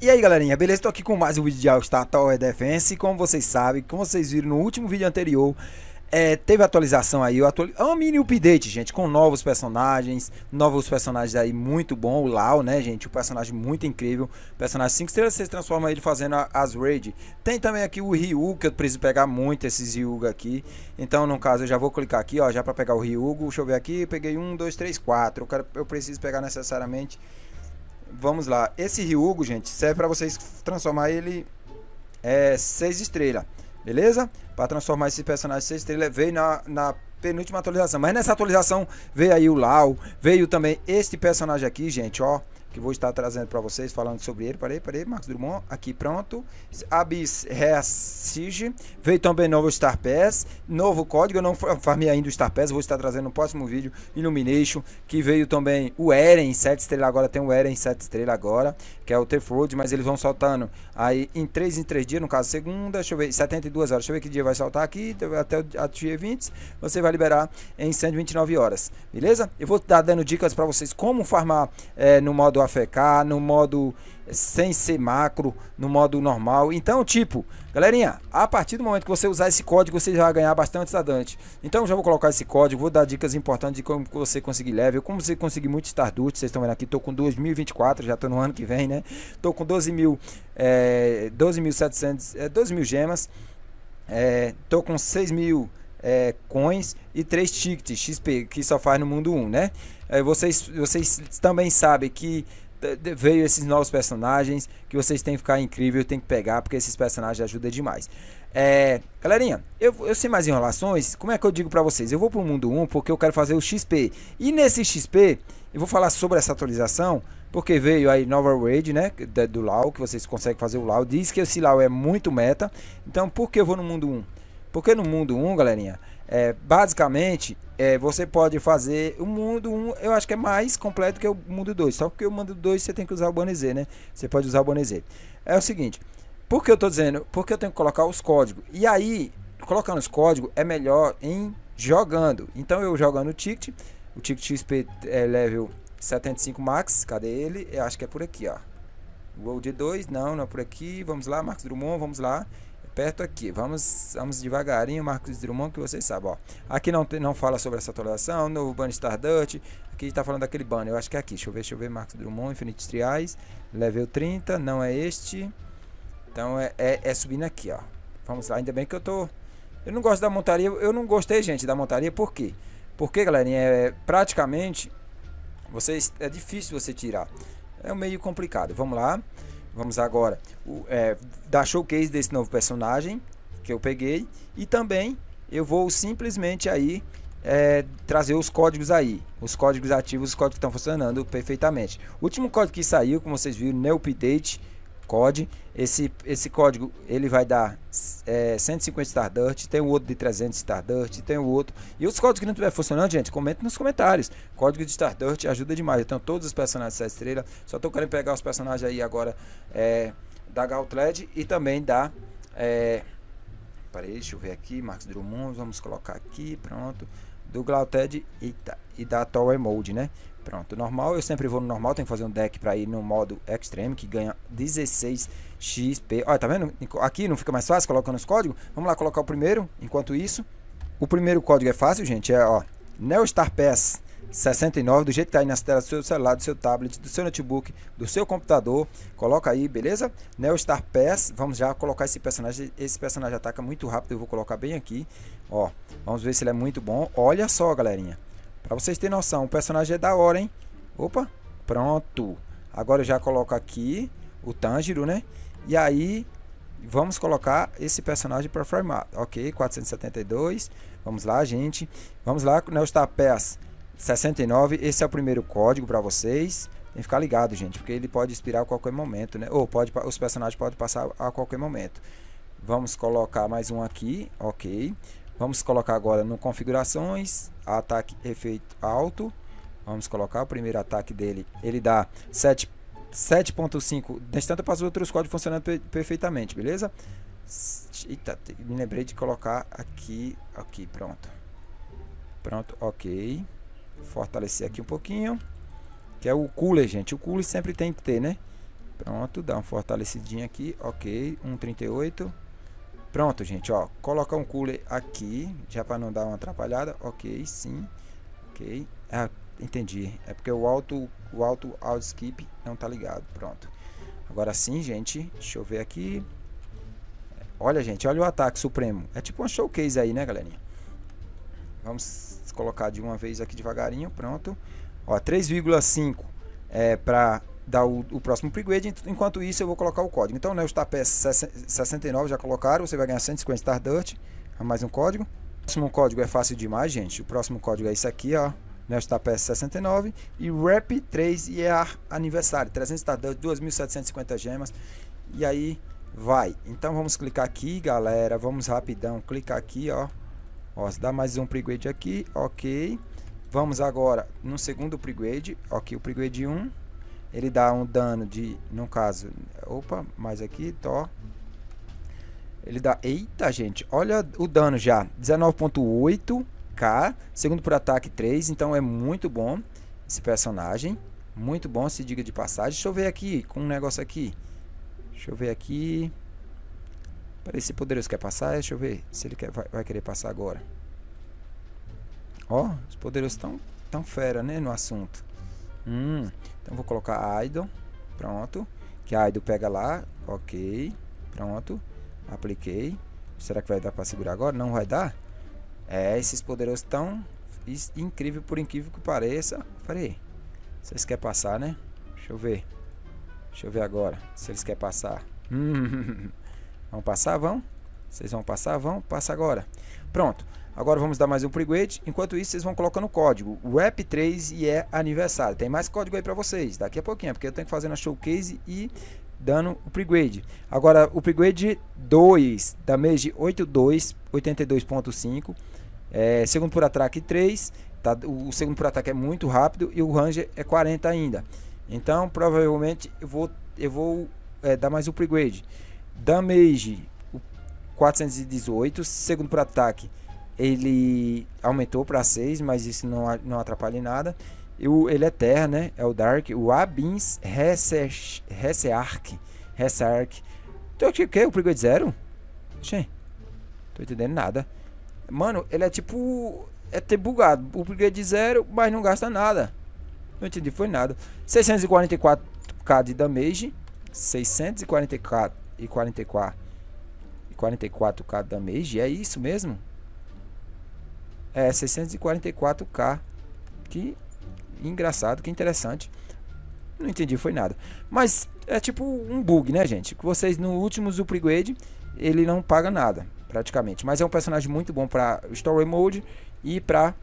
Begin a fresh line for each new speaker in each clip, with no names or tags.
E aí galerinha, beleza? Estou aqui com mais um vídeo de all Tower Defense e como vocês sabem, como vocês viram no último vídeo anterior é, Teve atualização aí, atual... é um mini update gente, com novos personagens Novos personagens aí muito bom, o Lau né gente, um personagem muito incrível Personagem 5 estrelas, vocês transformam ele fazendo as raid Tem também aqui o Ryu, que eu preciso pegar muito esses Ryuga aqui Então no caso eu já vou clicar aqui ó, já para pegar o Ryuga Deixa eu ver aqui, peguei um, dois, três, quatro. eu, quero... eu preciso pegar necessariamente vamos lá. Esse Ryugo, gente, serve para vocês transformar ele é, seis estrelas. Beleza? Para transformar esse personagem 6 estrelas, veio na, na penúltima atualização. Mas nessa atualização veio aí o Lau, veio também este personagem aqui, gente, ó que vou estar trazendo para vocês, falando sobre ele. Parei, parei, Marcos Drummond, aqui pronto. Abis Reassige, veio também novo Star Pass, novo código, eu não farmei ainda o Star Pass, vou estar trazendo no próximo vídeo. Illumination, que veio também o Eren 7 estrela agora, tem o Eren 7 estrela agora, que é o T-Flood, mas eles vão soltando aí em 3 em 3 dias, no caso segunda, deixa eu ver, 72 horas, deixa eu ver que dia vai soltar aqui, até o dia 20, você vai liberar em 129 horas, beleza? Eu vou estar dando dicas para vocês como farmar é, no modo modo AFK, no modo sem ser macro, no modo normal. Então, tipo, galerinha, a partir do momento que você usar esse código, você já vai ganhar bastante estadante. Então, já vou colocar esse código, vou dar dicas importantes de como você conseguir level, como você conseguir muito Stardust. Vocês estão vendo aqui, tô com 2024, já tô no ano que vem, né? Tô com 12 mil, é, 12.700, é, 12 mil gemas, é, tô com 6 mil é, coins e três tickets XP, que só faz no mundo 1, né? É, vocês, vocês também sabem que eh, veio esses novos personagens que vocês têm que ficar incrível, tem que pegar, porque esses personagens ajudam demais. É, galerinha, eu, eu sei mais enrolações, como é que eu digo para vocês? Eu vou pro mundo 1 porque eu quero fazer o XP. E nesse XP, eu vou falar sobre essa atualização, porque veio aí Nova Raid, né, do Lau, que vocês conseguem fazer o Lau. Diz que esse Lau é muito meta, então por que eu vou no mundo 1? Porque no mundo 1, galerinha, é, basicamente, é, você pode fazer. O mundo 1 eu acho que é mais completo que o mundo 2. Só que o mundo 2 você tem que usar o Banizê, né? Você pode usar o Banizê. É o seguinte: por que eu tô dizendo? Porque eu tenho que colocar os códigos. E aí, colocando os códigos é melhor em jogando. Então eu jogando o ticket. O ticket XP é level 75 max. Cadê ele? Eu acho que é por aqui, ó. World 2, não, não é por aqui. Vamos lá, Marcos Drummond, vamos lá perto aqui. Vamos, vamos devagarinho, Marcos Drummond, que vocês sabem. Ó. Aqui não, tem, não fala sobre essa atualização, novo banner Stardust. Aqui está falando daquele banner, eu acho que é aqui. Deixa eu ver, deixa eu ver, Marcos Drummond, Infinite Triais, level 30, não é este. Então é, é, é subindo aqui, ó. Vamos lá, ainda bem que eu tô... Eu não gosto da montaria, eu não gostei, gente, da montaria, por quê? Porque, galerinha, é, praticamente você, é difícil você tirar. É meio complicado, Vamos lá vamos agora, o, é, da showcase desse novo personagem que eu peguei. E também eu vou simplesmente aí é, trazer os códigos aí. Os códigos ativos, os códigos que estão funcionando perfeitamente. O último código que saiu, como vocês viram, Neupdate COD. Esse, esse código ele vai dar é, 150 Stardust, tem o outro de 300 Stardust, tem o outro. E os códigos que não estiver funcionando, gente, comenta nos comentários. Código de Stardust ajuda demais. Eu tenho todos os personagens da estrela. Só tô querendo pegar os personagens aí agora é, da Galtled e também da. É, peraí, deixa eu ver aqui. Marcos Drummond, vamos colocar aqui, pronto. Do Galtled e, e da Tower Mode, né? Pronto, normal, eu sempre vou no normal, tenho que fazer um deck pra ir no modo extreme, que ganha 16 XP. Olha, tá vendo? Aqui não fica mais fácil colocando os códigos? Vamos lá colocar o primeiro, enquanto isso. O primeiro código é fácil, gente, é, ó, Neostar Pass 69, do jeito que tá aí nas telas do seu celular, do seu tablet, do seu notebook, do seu computador. Coloca aí, beleza? Neostar Pass, vamos já colocar esse personagem. Esse personagem ataca muito rápido, eu vou colocar bem aqui. Ó, vamos ver se ele é muito bom. Olha só, galerinha. Pra vocês terem noção, o personagem é da hora, hein? Opa, pronto. Agora eu já coloco aqui o Tanjiro, né? E aí vamos colocar esse personagem para farmar. Ok, 472. Vamos lá, gente. Vamos lá, está pés 69. Esse é o primeiro código para vocês. Tem que ficar ligado, gente, porque ele pode expirar a qualquer momento, né? Ou pode, os personagens podem passar a qualquer momento. Vamos colocar mais um aqui, ok. Vamos colocar agora no configurações, ataque efeito alto. Vamos colocar o primeiro ataque dele. Ele dá 7.5, destanta para os outros códigos funcionando perfeitamente, beleza? Eita, me lembrei de colocar aqui, aqui, pronto. Pronto, ok. Fortalecer aqui um pouquinho. Que é o cooler, gente. O cooler sempre tem que ter, né? Pronto, dá um fortalecidinho aqui, ok. 1.38. Pronto, gente, ó. Colocar um cooler aqui, já para não dar uma atrapalhada. Ok, sim. Ok. Ah, entendi. É porque o alto, o alto auto skip não tá ligado. Pronto. Agora sim, gente. Deixa eu ver aqui. Olha, gente, olha o ataque supremo. É tipo um showcase aí, né, galerinha? Vamos colocar de uma vez aqui devagarinho. Pronto. Ó, 3,5 é para dar o, o próximo upgrade, enquanto isso eu vou colocar o código. Então, né, os tapés 69 já colocaram, você vai ganhar 150 Stardust, é mais um código. O próximo código é fácil demais, gente. O próximo código é isso aqui, ó. Nesta PS 69 e Rap 3 e EAR é aniversário, 300 Stardust, 2.750 gemas. E aí vai. Então vamos clicar aqui, galera. Vamos rapidão, clicar aqui, ó. Ó, dá mais um upgrade aqui, OK. Vamos agora no segundo upgrade OK, o upgrade 1 ele dá um dano de, no caso, opa, mais aqui, to. Ele dá, eita gente, olha o dano já, 19.8k, segundo por ataque 3, então é muito bom esse personagem, muito bom, se diga de passagem. Deixa eu ver aqui, com um negócio aqui, deixa eu ver aqui, peraí, poderoso quer passar, deixa eu ver se ele quer, vai, vai querer passar agora. Ó, os poderosos estão tão fera, né, no assunto. Hum, então vou colocar a idle, pronto. Que a idle pega lá, ok, pronto. Apliquei. Será que vai dar para segurar agora? Não vai dar? É, esses poderosos tão incrível por incrível que pareça. Falei, aí. Se eles querem passar, né? Deixa eu ver. Deixa eu ver agora. Se eles querem passar. Hum. Vão passar? Vão? Vocês vão passar? Vão? Passa agora. Pronto. Agora vamos dar mais um pre Enquanto isso, vocês vão colocando o código WEP3 e é aniversário. Tem mais código aí para vocês daqui a pouquinho, porque eu tenho que fazer na showcase e dando o pre Agora, o pre 2 da Mage 82, 82.5, é, segundo por ataque 3, tá, o segundo por ataque é muito rápido e o Ranger é 40 ainda. Então, provavelmente eu vou, eu vou é, dar mais um pre Damage 418, segundo por ataque ele aumentou para 6, mas isso não, não atrapalha em nada. E o, ele é terra, né? É o Dark. O Abins Resseark. Resseark. Então, o que? O de Zero? Gente, tô entendendo nada. Mano, ele é tipo. É ter bugado. O de zero, mas não gasta nada. Não entendi, foi nada. 644k de damage. 644 e 44 e 44k de damage. É isso mesmo? é, 644k. Que engraçado, que interessante. Não entendi, foi nada. Mas é tipo um bug, né, gente? Que vocês no último upgrade ele não paga nada, praticamente. Mas é um personagem muito bom para story mode e para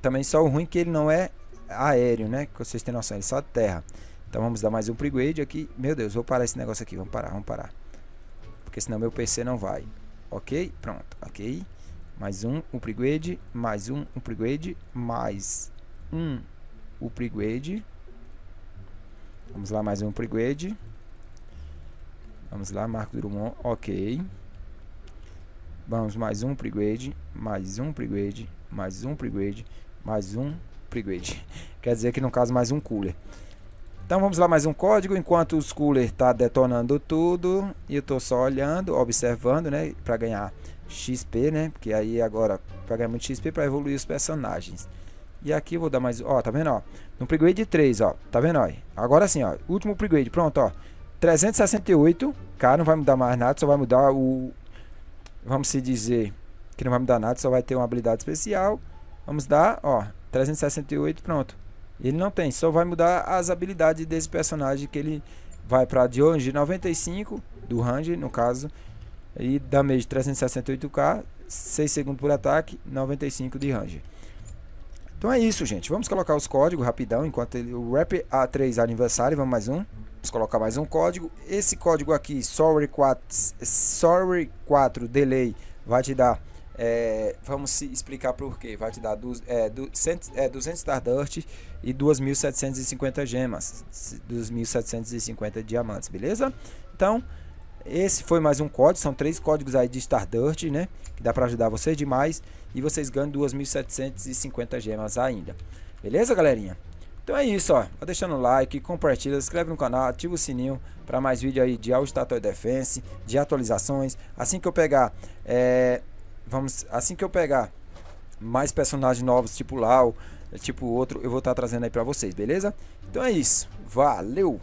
também só o ruim que ele não é aéreo, né? Que vocês têm noção, ele é só terra. Então vamos dar mais um upgrade aqui. Meu Deus, vou parar esse negócio aqui, vamos parar, vamos parar. Porque senão meu PC não vai. OK? Pronto. OK mais um upgrade, mais um upgrade, mais um upgrade. Vamos lá, mais um upgrade. Vamos lá, Marco Drummond, ok. Vamos, mais um upgrade, mais um upgrade, mais um upgrade, mais um upgrade. Quer dizer que no caso mais um cooler. Então vamos lá, mais um código. Enquanto os cooler está detonando tudo, e eu estou só olhando, observando, né, para ganhar XP, né? Porque aí agora paga muito XP para evoluir os personagens. E aqui eu vou dar mais, ó, tá vendo, ó? No upgrade 3, ó, tá vendo, ó? Agora sim, ó, último upgrade, pronto, ó. 368, cara, não vai mudar mais nada, só vai mudar o vamos se dizer que não vai mudar nada, só vai ter uma habilidade especial. Vamos dar, ó, 368, pronto. Ele não tem, só vai mudar as habilidades desse personagem que ele vai para de hoje 95 do range, no caso, e de 368k, 6 segundos por ataque, 95 de range. Então é isso, gente. Vamos colocar os códigos rapidão, enquanto ele, o Rap A3 aniversário, vamos mais um. Vamos colocar mais um código. Esse código aqui, Sorry 4, Sorry 4 Delay, vai te dar é, vamos se explicar por quê. Vai te dar du, é, du, cent, é, 200 Stardust e 2.750 gemas, 2.750 diamantes, beleza? Então, esse foi mais um código, são três códigos aí de Stardust, né? Que dá para ajudar vocês demais e vocês ganham 2.750 gemas ainda. Beleza, galerinha? Então é isso, ó. Vai deixando o like, compartilha, se inscreve no canal, ativa o sininho para mais vídeo aí de All Statue Defense, de atualizações. Assim que eu pegar, é, vamos, assim que eu pegar mais personagens novos, tipo Lau, tipo outro, eu vou estar tá trazendo aí para vocês, beleza? Então é isso. Valeu.